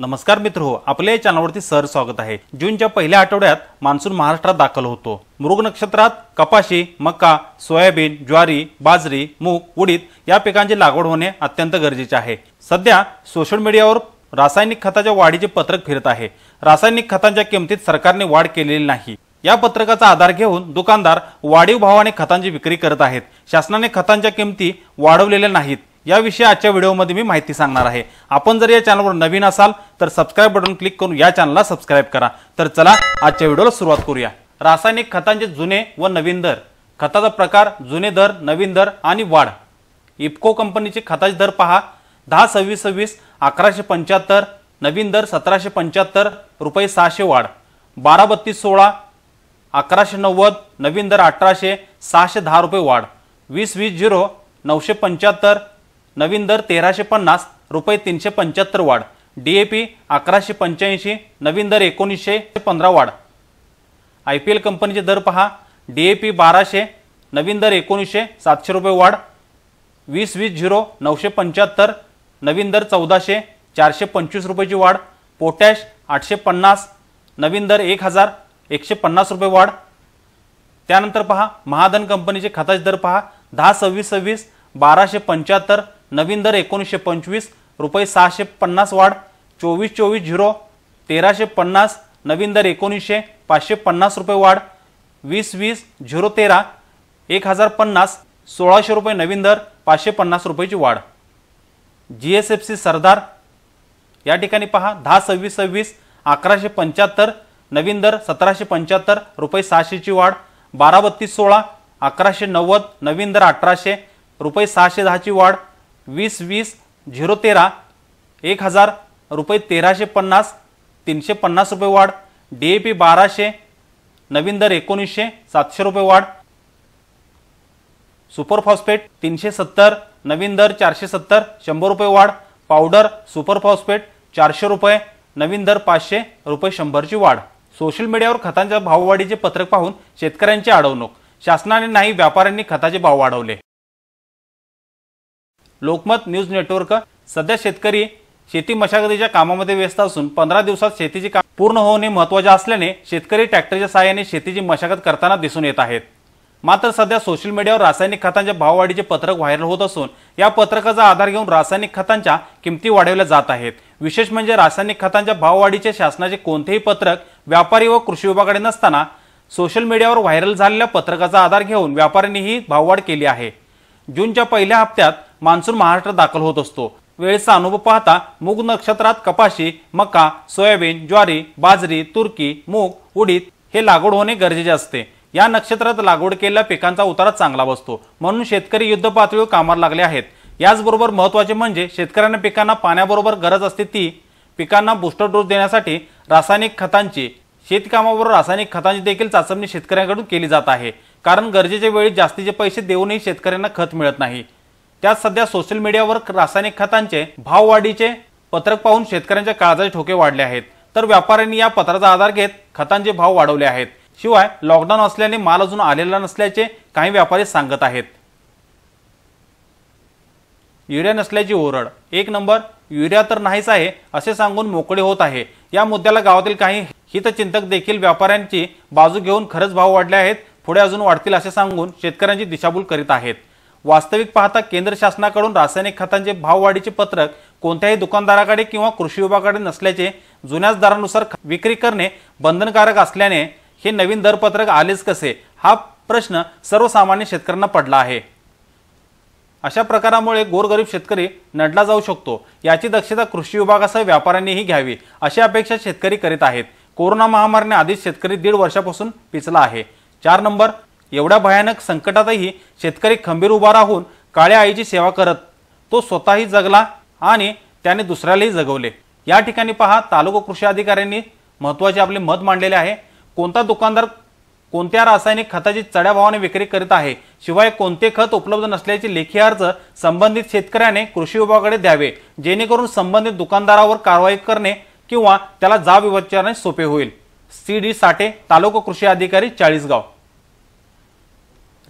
नमस्कार मित्र हो आपल्या या चॅनलवरती सर स्वागत आहे जूनच्या पहिल्या आठवड्यात मान्सून महाराष्ट्रात दाखल होतो मृग नक्षत्रात कपाशी मका सोयाबीन ज्वारी बाजरी मूग उडीद या पिकांची लागवड होणे अत्यंत गरजेचे आहे सध्या सोशल मीडियावर रासायनिक खताच्या वाढीचे पत्रक फिरत आहे रासायनिक खतांच्या किमतीत सरकारने वाढ केलेली नाही या पत्रकाचा आधार घेऊन दुकानदार वाढीव भावाने खतांची विक्री करत आहेत शासनाने खतांच्या किमती वाढवलेल्या नाहीत याविषयी आजच्या व्हिडिओमध्ये मी माहिती सांगणार आहे आपण जर या चॅनलवर नवीन असाल तर सबस्क्राईब बटन क्लिक करून या चॅनलला सबस्क्राईब करा तर चला आजच्या व्हिडिओला सुरुवात करूया रासायनिक खतांचे जुने व नवीन दर खताचा प्रकार जुने दर नवीन दर आणि वाढ इफ्को कंपनीचे खताचे दर पहा दहा सव्वीस सव्वीस अकराशे पंच्याहत्तर नवीन दर सतराशे पंच्याहत्तर रुपये सहाशे वाढ बारा बत्तीस सोळा अकराशे नव्वद नवीन दर अठराशे सहाशे दहा रुपये वाढ वीस वीस झिरो नऊशे पंच्याहत्तर नवीन दर तेराशे पन्नास रुपये तीनशे पंच्याहत्तर वाढ डी ए पी अकराशे पंच्याऐंशी नवीन दर एकोणीसशे पंधरा वाढ आय पी एल कंपनीचे दर पहा डी ए पी बाराशे नवीन दर एकोणीसशे सातशे रुपये वाढ वीस वीस झिरो नऊशे पंच्याहत्तर नवीन दर चौदाशे चारशे पंचवीस रुपयाची वाढ पोटॅश आठशे पन्नास नवीन दर एक हजार एकशे पन्नास रुपये वाढ त्यानंतर पहा महाधन कंपनीचे खताचे दर पहा दहा सव्वीस सव्वीस बाराशे पंच्याहत्तर नवीन दर एकोणीसशे पंचवीस रुपये सहाशे पन्नास वाढ चोवीस चोवीस झिरो तेराशे पन्नास नवीन दर एकोणीसशे पाचशे पन्नास रुपये वाढ वीस वीस झिरो तेरा एक हजार पन्नास सोळाशे रुपये नवीन दर पाचशे पन्नास रुपयेची वाढ G S F C Sardar या ठिकाणी पहा दहा सव्वीस सव्वीस अकराशे पंच्याहत्तर नवीन दर सतराशे पंच्याहत्तर रुपये सहाशेची वाढ बारा बत्तीस सोळा अकराशे नव्वद नवीन दर अठराशे रुपये सहाशे दहाची वाढ वीस वीस झिरो तेरा एक हजार रुपये तेराशे पन्नास तीनशे पन्नास रुपये वाढ डी ए पी बाराशे नवीन दर एकोणीसशे सातशे रुपये वाढ सुपरफॉस्फेट तीनशे सत्तर नवीन दर चारशे सत्तर शंभर रुपये वाढ पावडर फॉस्फेट चारशे रुपये नवीन दर पाचशे रुपये शंभरची वाढ सोशल मीडियावर खतांच्या भाववाढीचे पत्रक पाहून शेतकऱ्यांची अडवणूक शासनाने नाही व्यापाऱ्यांनी खताचे भाव वाढवले लोकमत न्यूज नेटवर्क सध्या शेतकरी शेती मशागतीच्या कामामध्ये व्यस्त असून पंधरा दिवसात शेतीची काम पूर्ण होणे महत्त्वाचे असल्याने शेतकरी ट्रॅक्टरच्या सहाय्याने शेतीची मशागत करताना दिसून येत आहेत मात्र सध्या सोशल मीडियावर रासायनिक खतांच्या भाववाढीचे पत्रक व्हायरल होत असून या पत्रकाचा आधार घेऊन रासायनिक खतांच्या किमती वाढवल्या जात आहेत विशेष म्हणजे रासायनिक खतांच्या भाववाढीचे शासनाचे कोणतेही पत्रक व्यापारी व कृषी विभागाकडे नसताना सोशल मीडियावर व्हायरल झालेल्या पत्रकाचा आधार घेऊन व्यापाऱ्यांनी ही भाववाढ केली आहे जूनच्या पहिल्या हप्त्यात मान्सून महाराष्ट्रात दाखल होत असतो वेळेचा अनुभव पाहता मूग नक्षत्रात कपाशी मका सोयाबीन ज्वारी बाजरी तुर्की मूग उडीद हे लागवड होणे गरजेचे असते या नक्षत्रात लागवड केलेल्या पिकांचा उतारा चांगला बसतो म्हणून शेतकरी युद्ध पातळीवर कामाला लागले आहेत याचबरोबर महत्त्वाचे म्हणजे शेतकऱ्यांना पिकांना पाण्याबरोबर गरज असते ती पिकांना बुस्टर डोस देण्यासाठी रासायनिक खतांची शेतकामाबरोबर रासायनिक खतांची देखील चाचपणी शेतकऱ्यांकडून केली जात आहे कारण गरजेच्या वेळी जास्तीचे पैसे देऊनही शेतकऱ्यांना खत मिळत नाही त्यात सध्या सोशल मीडियावर रासायनिक खतांचे भाववाढीचे पत्रक पाहून शेतकऱ्यांच्या काळजाचे ठोके वाढले आहेत तर व्यापाऱ्यांनी या पत्राचा आधार घेत खतांचे भाव वाढवले आहेत शिवाय लॉकडाऊन असल्याने माल अजून आलेला नसल्याचे काही व्यापारी सांगत आहेत युरिया नसल्याची ओरड एक नंबर युरिया तर नाहीच आहे असे सांगून मोकळे होत आहे या मुद्द्याला गावातील काही हितचिंतक देखील व्यापाऱ्यांची बाजू घेऊन खरंच भाव वाढले आहेत पुढे अजून वाढतील असे सांगून शेतकऱ्यांची दिशाभूल करीत आहेत वास्तविक पाहता केंद्र शासनाकडून रासायनिक खतांचे भाववाढीचे पत्रक कोणत्याही दुकानदाराकडे किंवा कृषी विभागाकडे नसल्याचे जुन्याच दरानुसार विक्री करणे बंधनकारक असल्याने हे नवीन दरपत्रक आलेच कसे हा प्रश्न सर्वसामान्य शेतकऱ्यांना पडला आहे अशा प्रकारामुळे गोरगरीब शेतकरी नडला जाऊ शकतो याची दक्षता कृषी विभागासह व्यापाऱ्यांनीही घ्यावी अशी अपेक्षा शेतकरी करीत आहेत कोरोना महामारीने आधीच शेतकरी दीड वर्षापासून पिचला आहे चार नंबर एवढ्या भयानक संकटातही शेतकरी खंबीर उभा राहून काळ्या आईची सेवा करत तो स्वतःही जगला आणि त्याने दुसऱ्यालाही जगवले या ठिकाणी पहा तालुका कृषी अधिकाऱ्यांनी महत्वाचे आपले मत मांडलेले आहे कोणता दुकानदार कोणत्या रासायनिक खताची चढ्या भावाने विक्री करीत आहे शिवाय कोणते खत उपलब्ध नसल्याचे लेखी अर्ज संबंधित शेतकऱ्याने कृषी विभागाकडे द्यावे जेणेकरून संबंधित दुकानदारावर कारवाई करणे किंवा त्याला जाब विचारणे सोपे होईल सी डी साठे तालुका कृषी अधिकारी चाळीसगाव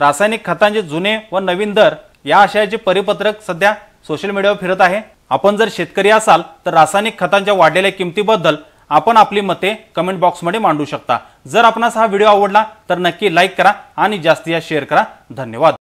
रासायनिक खतांचे जुने व नवीन दर या आशयाचे परिपत्रक सध्या सोशल मीडियावर फिरत आहे आपण जर शेतकरी असाल तर रासायनिक खतांच्या वाढलेल्या किमतीबद्दल आपण आपली मते कमेंट बॉक्समध्ये मांडू शकता जर आपणास हा व्हिडिओ आवडला तर नक्की लाईक करा आणि जास्तीत जास्त शेअर करा धन्यवाद